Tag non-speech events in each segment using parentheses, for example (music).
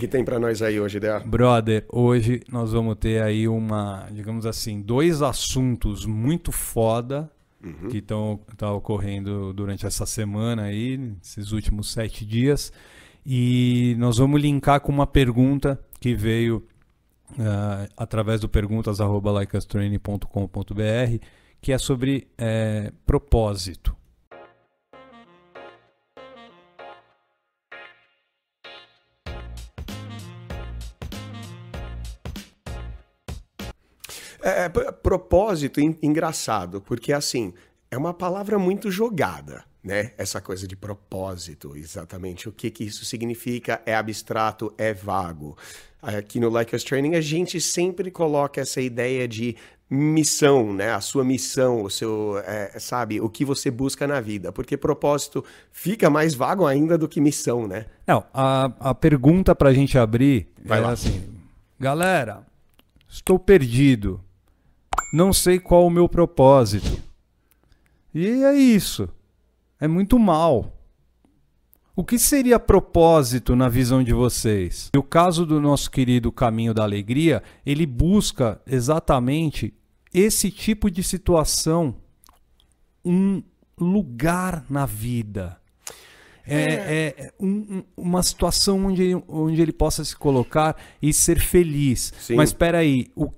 que tem para nós aí hoje, Dea? Brother, hoje nós vamos ter aí uma, digamos assim, dois assuntos muito foda uhum. que estão tá ocorrendo durante essa semana aí, esses últimos sete dias. E nós vamos linkar com uma pergunta que veio uh, através do perguntas.likeastraining.com.br, que é sobre é, propósito. É, é propósito engraçado, porque assim, é uma palavra muito jogada, né? Essa coisa de propósito, exatamente o que, que isso significa, é abstrato, é vago. Aqui no Like Us Training a gente sempre coloca essa ideia de missão, né? A sua missão, o seu, é, sabe, o que você busca na vida, porque propósito fica mais vago ainda do que missão, né? Não, a, a pergunta para a gente abrir Vai é lá. assim, galera, estou perdido não sei qual o meu propósito. E é isso. É muito mal. O que seria propósito na visão de vocês? No caso do nosso querido Caminho da Alegria, ele busca exatamente esse tipo de situação, um lugar na vida. É, é, é, é um, uma situação onde, onde ele possa se colocar e ser feliz. Sim. Mas espera aí, o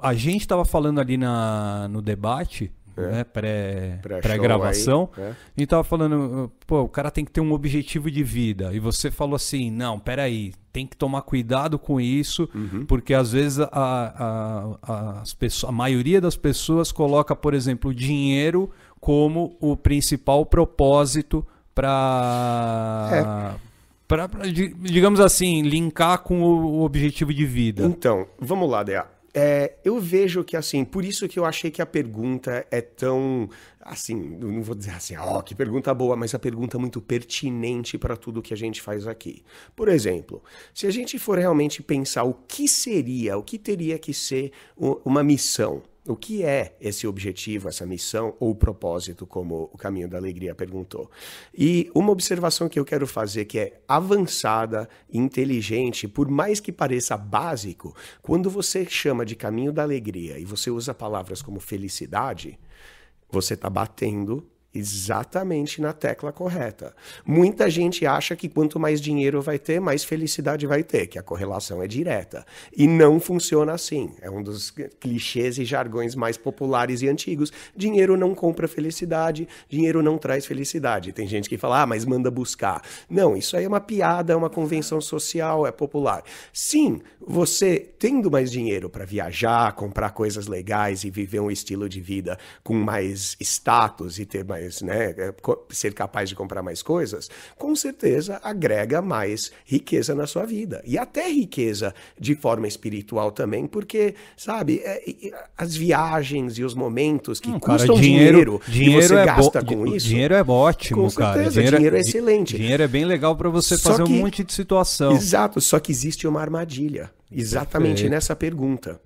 a gente estava falando ali na, no debate, é. né, pré, pré-gravação, pré é. e estava falando, pô, o cara tem que ter um objetivo de vida. E você falou assim, não, peraí, tem que tomar cuidado com isso, uhum. porque às vezes a, a, a, as pessoas, a maioria das pessoas coloca, por exemplo, o dinheiro como o principal propósito para... É para digamos assim, linkar com o objetivo de vida. Então, vamos lá, Dea. É, eu vejo que assim, por isso que eu achei que a pergunta é tão assim, não vou dizer assim, ó, oh, que pergunta boa, mas a pergunta é muito pertinente para tudo que a gente faz aqui. Por exemplo, se a gente for realmente pensar o que seria, o que teria que ser uma missão o que é esse objetivo, essa missão ou propósito, como o Caminho da Alegria perguntou. E uma observação que eu quero fazer que é avançada, inteligente, por mais que pareça básico, quando você chama de Caminho da Alegria e você usa palavras como felicidade, você está batendo exatamente na tecla correta. Muita gente acha que quanto mais dinheiro vai ter, mais felicidade vai ter, que a correlação é direta. E não funciona assim. É um dos clichês e jargões mais populares e antigos. Dinheiro não compra felicidade, dinheiro não traz felicidade. Tem gente que fala, ah, mas manda buscar. Não, isso aí é uma piada, é uma convenção social, é popular. Sim, você tendo mais dinheiro para viajar, comprar coisas legais e viver um estilo de vida com mais status e ter mais mais, né, é, ser capaz de comprar mais coisas, com certeza agrega mais riqueza na sua vida. E até riqueza de forma espiritual também, porque, sabe, é, as viagens e os momentos que hum, custam cara, dinheiro, dinheiro, dinheiro é gasta com isso. Dinheiro é ótimo, com certeza, cara. Dinheiro, dinheiro é, é excelente. Dinheiro é bem legal para você só fazer que, um monte de situação. Exato, só que existe uma armadilha. Exatamente Perfeito. nessa pergunta.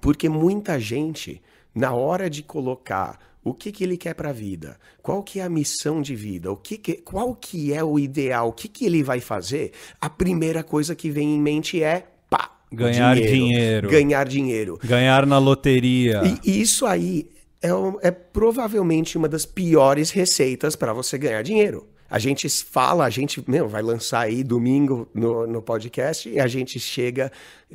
Porque muita gente, na hora de colocar o que, que ele quer para a vida? Qual que é a missão de vida? O que, que qual que é o ideal? O que, que ele vai fazer? A primeira coisa que vem em mente é pá, ganhar dinheiro, dinheiro. ganhar dinheiro, ganhar na loteria. E isso aí é, é provavelmente uma das piores receitas para você ganhar dinheiro a gente fala, a gente meu, vai lançar aí domingo no, no podcast e a gente chega,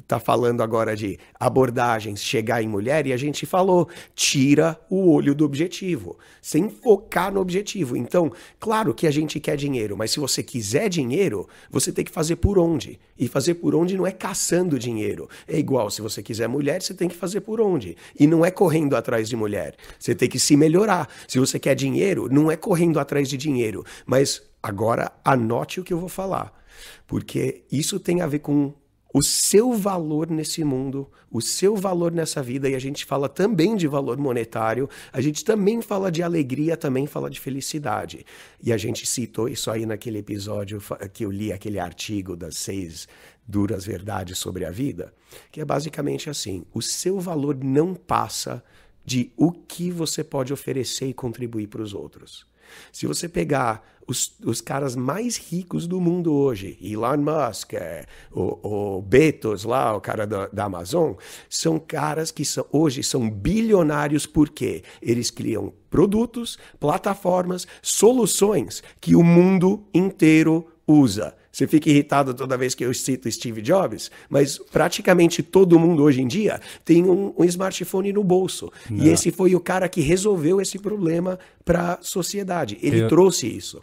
tá falando agora de abordagens, chegar em mulher e a gente falou, tira o olho do objetivo, sem focar no objetivo. Então, claro que a gente quer dinheiro, mas se você quiser dinheiro, você tem que fazer por onde. E fazer por onde não é caçando dinheiro. É igual, se você quiser mulher, você tem que fazer por onde. E não é correndo atrás de mulher. Você tem que se melhorar. Se você quer dinheiro, não é correndo atrás de dinheiro, mas Agora anote o que eu vou falar, porque isso tem a ver com o seu valor nesse mundo, o seu valor nessa vida, e a gente fala também de valor monetário, a gente também fala de alegria, também fala de felicidade. E a gente citou isso aí naquele episódio que eu li aquele artigo das seis duras verdades sobre a vida, que é basicamente assim: o seu valor não passa de o que você pode oferecer e contribuir para os outros. Se você pegar os, os caras mais ricos do mundo hoje, Elon Musk, é, o, o Betos lá, o cara da, da, Amazon, são caras que são, hoje são bilionários porque eles criam produtos, plataformas, soluções que o mundo inteiro usa. Você fica irritado toda vez que eu cito Steve Jobs, mas praticamente todo mundo hoje em dia tem um, um smartphone no bolso. Não. E é. esse foi o cara que resolveu esse problema para a sociedade. Ele eu... É. trouxe isso.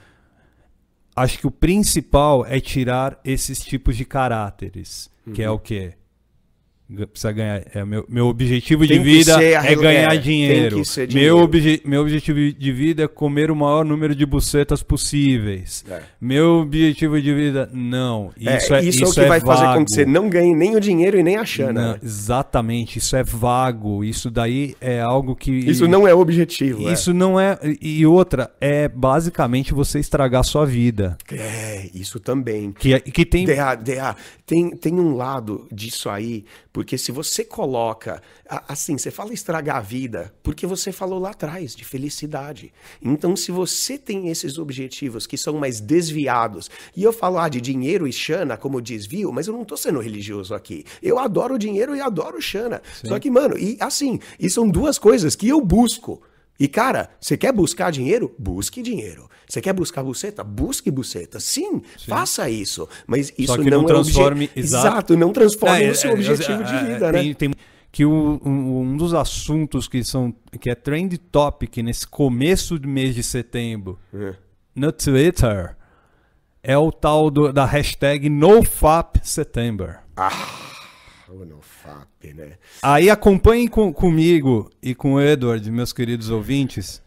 Acho que o principal é tirar esses tipos de caráteres, uhum. que é uhum. o quê? precisa ganhar. É, meu, meu objetivo tem de vida é ganhar é, dinheiro. dinheiro. Meu, obje, meu objetivo de vida é comer o maior número de bucetas possíveis. É. Meu objetivo de vida, não. É, isso é, é isso, isso é o que é vai vago. fazer com que você não ganhe nem o dinheiro e nem a chana. Não, né? Exatamente, isso é vago. Isso daí é algo que. Isso não é objetivo. Isso não é. E outra, é basicamente você estragar a sua vida. É, isso também. Que, que tem. de a tem, tem um lado disso aí porque se você coloca, assim, você fala estragar a vida, porque você falou lá atrás de felicidade. Então, se você tem esses objetivos que são mais desviados, e eu falo ah, de dinheiro e Xana como desvio, mas eu não tô sendo religioso aqui. Eu adoro dinheiro e adoro Xana. Sim. Só que, mano, e assim, e são duas coisas que eu busco. E cara, você quer buscar dinheiro? Busque dinheiro. Você quer buscar buceta? Busque buceta. Sim, Sim. faça isso. Mas isso não, não, transforme. É obje... exato. exato. não transforme é, o é, seu objetivo é, de é, vida, né? Tem que o, um, um, dos assuntos que são que é trend topic nesse começo do mês de setembro é. no Twitter é o tal do, da hashtag NoFapSetembro. Ah. Unofap, né? Aí acompanhem com, comigo e com o Edward, meus queridos ouvintes,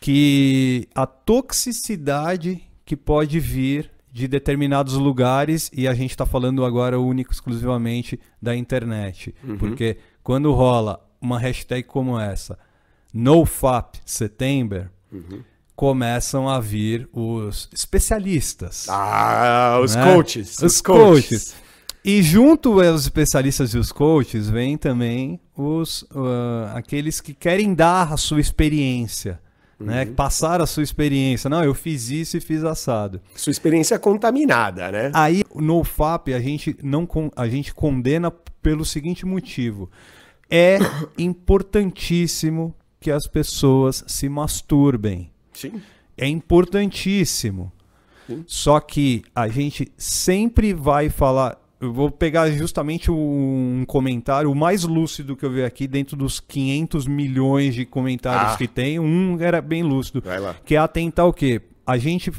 que a toxicidade que pode vir de determinados lugares, e a gente está falando agora único exclusivamente da internet. Uhum. Porque quando rola uma hashtag como essa, NoFap September, uhum. começam a vir os especialistas. Ah, os né? coaches. Os, os coaches. coaches. E junto aos é especialistas e os coaches, vem também os, uh, aqueles que querem dar a sua experiência. Né? Uhum. Né? Passar a sua experiência. Não, eu fiz isso e fiz assado. Sua experiência é contaminada, né? Aí no FAP a gente não a gente condena pelo seguinte motivo: é (coughs) importantíssimo que as pessoas se masturbem. Sim. É importantíssimo. Sim. Só que a gente sempre vai falar eu vou pegar justamente um comentário o mais lúcido que eu vi aqui, dentro dos 500 milhões de comentários ah. que tem, um era bem lúcido. Que é atentar o quê? A gente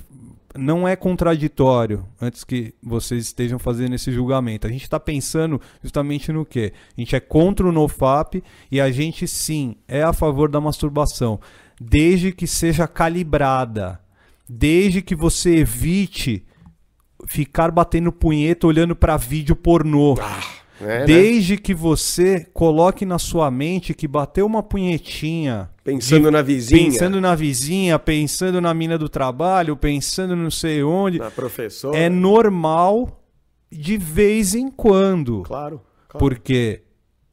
não é contraditório, antes que vocês estejam fazendo esse julgamento. A gente está pensando justamente no quê? A gente é contra o NoFap e a gente sim é a favor da masturbação, desde que seja calibrada, desde que você evite ficar batendo punheta olhando para vídeo pornô. Ah. É, né? Desde né? que você coloque na sua mente que bateu uma punhetinha. Pensando de, na vizinha. Pensando na vizinha, pensando na mina do trabalho, pensando não sei onde. Na professora. É normal de vez em quando. Claro. claro. Porque,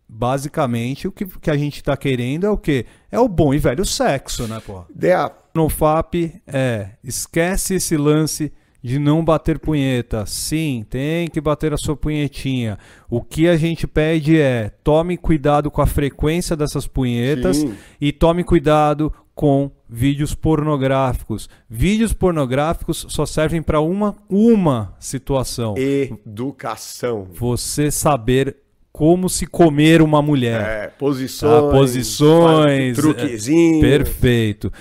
basicamente, o que, que a gente está querendo é o quê? É o bom e velho sexo, né, pô? a... No FAP, é. Esquece esse lance de não bater punheta. Sim, tem que bater a sua punhetinha. O que a gente pede é tome cuidado com a frequência dessas punhetas Sim. e tome cuidado com vídeos pornográficos. Vídeos pornográficos só servem para uma uma situação. Educação. Você saber como se comer uma mulher. É, posições. Ah, posições. Truquezinho. É, perfeito.